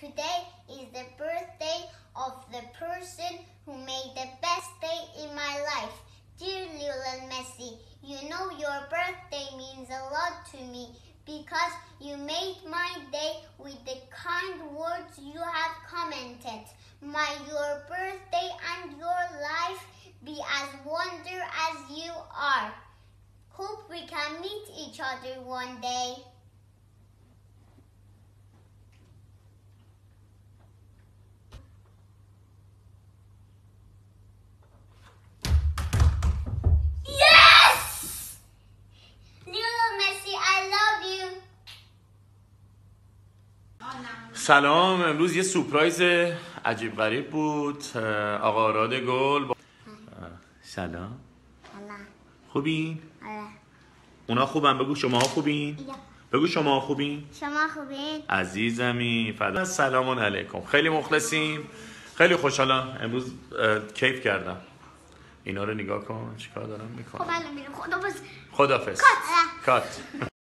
Today is the birthday of the person who made the best day in my life. Dear Lionel Messi, you know your birthday means a lot to me because you made my day with the kind words you have commented. May your birthday and your life be as wonder as you are. Hope we can meet each other one day. سلام امروز یه سپرایز عجیب غریب بود آقا آراد گل با... سلام خوبین؟ آره. اونا خوبن بگو شما خوبین؟ بگو شما خوبین؟ شما خوبین؟ عزیزمی فدا سلام علیکم خیلی مخلصیم خیلی خوشحالم امروز کیف کردم اینا رو نگاه کن چیکار دارم میکنم خب الان کات کات